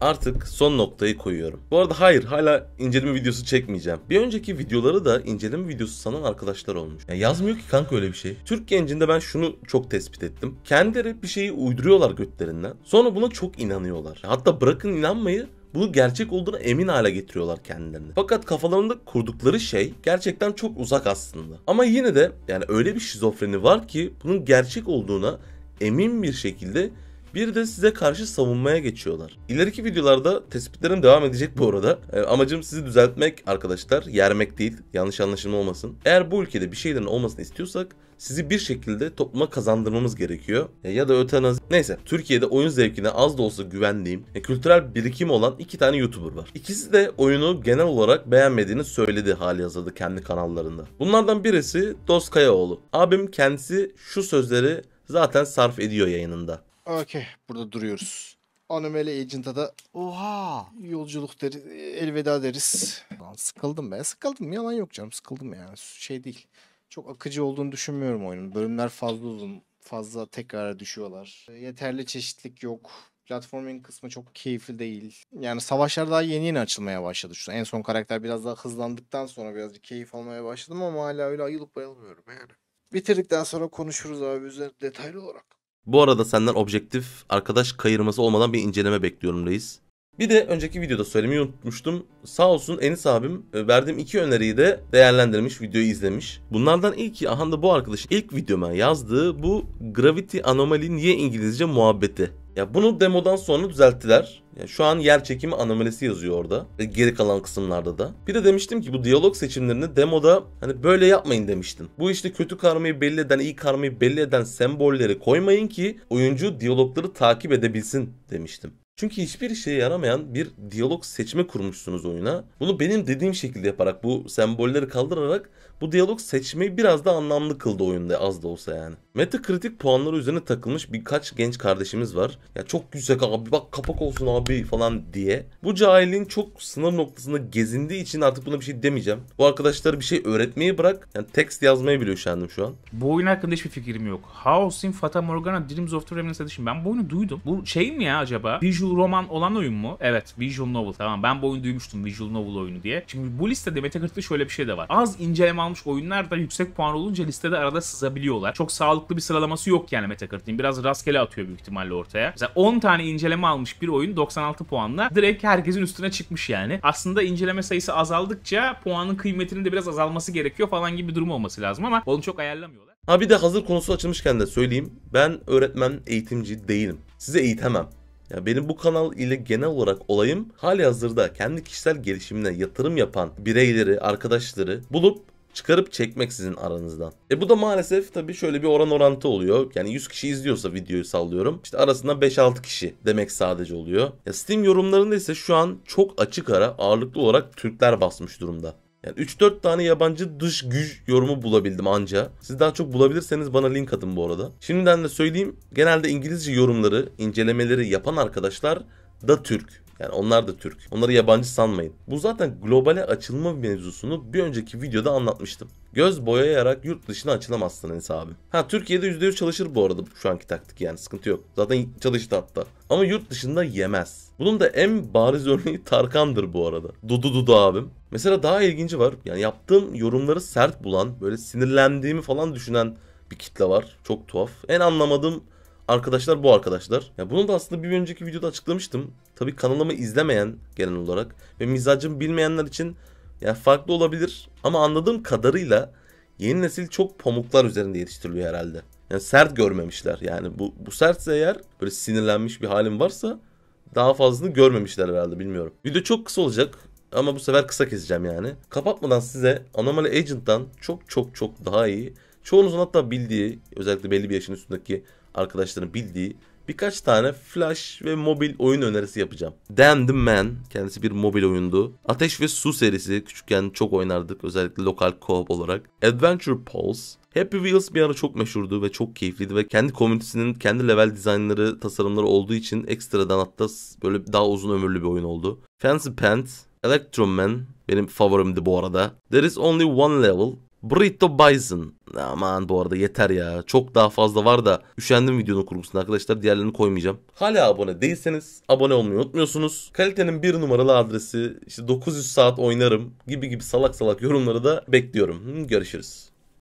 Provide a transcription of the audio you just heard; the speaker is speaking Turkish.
Artık son noktayı koyuyorum. Bu arada hayır hala inceleme videosu çekmeyeceğim. Bir önceki videoları da inceleme videosu sanan arkadaşlar olmuş. Ya yazmıyor ki kanka öyle bir şey. Türk gencinde ben şunu çok tespit ettim. Kendileri bir şeyi uyduruyorlar götlerinden. Sonra buna çok inanıyorlar. Hatta bırakın inanmayı bunu gerçek olduğuna emin hale getiriyorlar kendilerini. Fakat kafalarında kurdukları şey gerçekten çok uzak aslında. Ama yine de yani öyle bir şizofreni var ki bunun gerçek olduğuna emin bir şekilde bir de size karşı savunmaya geçiyorlar. İleriki videolarda tespitlerim devam edecek bu arada. E, amacım sizi düzeltmek arkadaşlar. Yermek değil. Yanlış anlaşılma olmasın. Eğer bu ülkede bir şeylerin olmasını istiyorsak sizi bir şekilde topluma kazandırmamız gerekiyor. E, ya da ötenaz... Neyse Türkiye'de oyun zevkine az da olsa güvendiğim e, kültürel birikim olan iki tane YouTuber var. İkisi de oyunu genel olarak beğenmediğini söyledi hali hazırda kendi kanallarında. Bunlardan birisi Dost Kayaoğlu. Abim kendisi şu sözleri zaten sarf ediyor yayınında. Okey. Burada duruyoruz. Anomaly Agent'a da oha yolculuk deriz, elveda deriz. Lan sıkıldım be. Sıkıldım. Yalan yok canım. Sıkıldım yani. Şey değil. Çok akıcı olduğunu düşünmüyorum oyunun. Bölümler fazla uzun. Fazla tekrar düşüyorlar. Yeterli çeşitlik yok. Platforming kısmı çok keyifli değil. Yani savaşlar daha yeni yeni açılmaya başladı şu En son karakter biraz daha hızlandıktan sonra birazcık keyif almaya başladım ama hala öyle ayılıp bayılmıyorum yani. Bitirdikten sonra konuşuruz abi üzerine detaylı olarak. Bu arada senden objektif arkadaş kayırması olmadan bir inceleme bekliyorum reis. Bir de önceki videoda söylemeyi unutmuştum. Sağ olsun Enis abim e, verdiğim iki öneriyi de değerlendirmiş, videoyu izlemiş. Bunlardan ilki ahanda bu arkadaşın ilk videoma yazdığı bu Gravity Anomaly niye İngilizce muhabbeti. Ya bunu demodan sonra düzelttiler. Ya şu an yer çekimi anomalisi yazıyor orada. E, geri kalan kısımlarda da. Bir de demiştim ki bu diyalog seçimlerini demoda hani böyle yapmayın demiştim. Bu işte kötü karmayı belli eden, iyi karmayı belli eden sembolleri koymayın ki oyuncu diyalogları takip edebilsin demiştim. Çünkü hiçbir işe yaramayan bir diyalog seçme kurmuşsunuz oyuna. Bunu benim dediğim şekilde yaparak bu sembolleri kaldırarak bu diyalog seçmeyi biraz da anlamlı kıldı oyunda az da olsa yani. Metacritic puanları üzerine takılmış birkaç genç kardeşimiz var. Ya çok yüksek abi bak kapak olsun abi falan diye. Bu Cahil'in çok sınır noktasında gezindiği için artık buna bir şey demeyeceğim. Bu arkadaşlara bir şey öğretmeyi bırak. Yani text yazmayı biliyor üşendim şu an. Bu oyun hakkında hiçbir fikrim yok. House in Fata Morgana Dreams of the Remnants Edition. Ben bu oyunu duydum. Bu şey mi ya acaba? Visual roman olan oyun mu? Evet Visual Novel tamam. Ben bu oyunu duymuştum Visual Novel oyunu diye. Şimdi bu listede Metacritic'te şöyle bir şey de var. Az inceleme almış oyunlar da yüksek puan olunca listede arada sızabiliyorlar. Çok sağlıklı sağlıklı bir sıralaması yok yani Metacritic'in. Biraz rastgele atıyor büyük ihtimalle ortaya. Mesela 10 tane inceleme almış bir oyun 96 puanla direkt herkesin üstüne çıkmış yani. Aslında inceleme sayısı azaldıkça puanın kıymetinin de biraz azalması gerekiyor falan gibi bir durum olması lazım ama onu çok ayarlamıyorlar. Ha bir de hazır konusu açılmışken de söyleyeyim. Ben öğretmen, eğitimci değilim. Size eğitemem. Ya benim bu kanal ile genel olarak olayım hali hazırda kendi kişisel gelişimine yatırım yapan bireyleri, arkadaşları bulup çıkarıp çekmek sizin aranızdan. E bu da maalesef tabii şöyle bir oran orantı oluyor. Yani 100 kişi izliyorsa videoyu sallıyorum. İşte arasında 5-6 kişi demek sadece oluyor. Ya Steam yorumlarında ise şu an çok açık ara ağırlıklı olarak Türkler basmış durumda. Yani 3-4 tane yabancı dış güç yorumu bulabildim anca. Siz daha çok bulabilirseniz bana link atın bu arada. Şimdiden de söyleyeyim genelde İngilizce yorumları, incelemeleri yapan arkadaşlar da Türk. Yani onlar da Türk. Onları yabancı sanmayın. Bu zaten globale açılma mevzusunu bir önceki videoda anlatmıştım. Göz boyayarak yurt dışına açılamazsın Enes abi. Ha Türkiye'de %100 çalışır bu arada şu anki taktik yani sıkıntı yok. Zaten çalıştı hatta. Ama yurt dışında yemez. Bunun da en bariz örneği Tarkan'dır bu arada. Dudu Dudu abim. Mesela daha ilginci var. Yani yaptığım yorumları sert bulan, böyle sinirlendiğimi falan düşünen bir kitle var. Çok tuhaf. En anlamadığım arkadaşlar bu arkadaşlar. Ya bunu da aslında bir önceki videoda açıklamıştım. Tabii kanalımı izlemeyen genel olarak ve mizacımı bilmeyenler için ya farklı olabilir ama anladığım kadarıyla yeni nesil çok pamuklar üzerinde yetiştiriliyor herhalde. Yani sert görmemişler. Yani bu, bu sertse eğer böyle sinirlenmiş bir halim varsa daha fazlasını görmemişler herhalde bilmiyorum. Video çok kısa olacak ama bu sefer kısa keseceğim yani. Kapatmadan size Anomaly Agent'tan çok çok çok daha iyi. Çoğunuzun hatta bildiği özellikle belli bir yaşın üstündeki arkadaşların bildiği birkaç tane flash ve mobil oyun önerisi yapacağım. Damn the Man kendisi bir mobil oyundu. Ateş ve Su serisi küçükken çok oynardık özellikle lokal co-op olarak. Adventure Pulse Happy Wheels bir ara çok meşhurdu ve çok keyifliydi ve kendi komünitesinin kendi level dizaynları, tasarımları olduğu için ekstradan hatta böyle daha uzun ömürlü bir oyun oldu. Fancy Pants, Electro Man benim favorimdi bu arada. There is only one level Brito Bison. Aman bu arada yeter ya. Çok daha fazla var da üşendim videonun kurgusuna arkadaşlar. Diğerlerini koymayacağım. Hala abone değilseniz abone olmayı unutmuyorsunuz. Kalitenin bir numaralı adresi işte 900 saat oynarım gibi gibi salak salak yorumları da bekliyorum. Görüşürüz.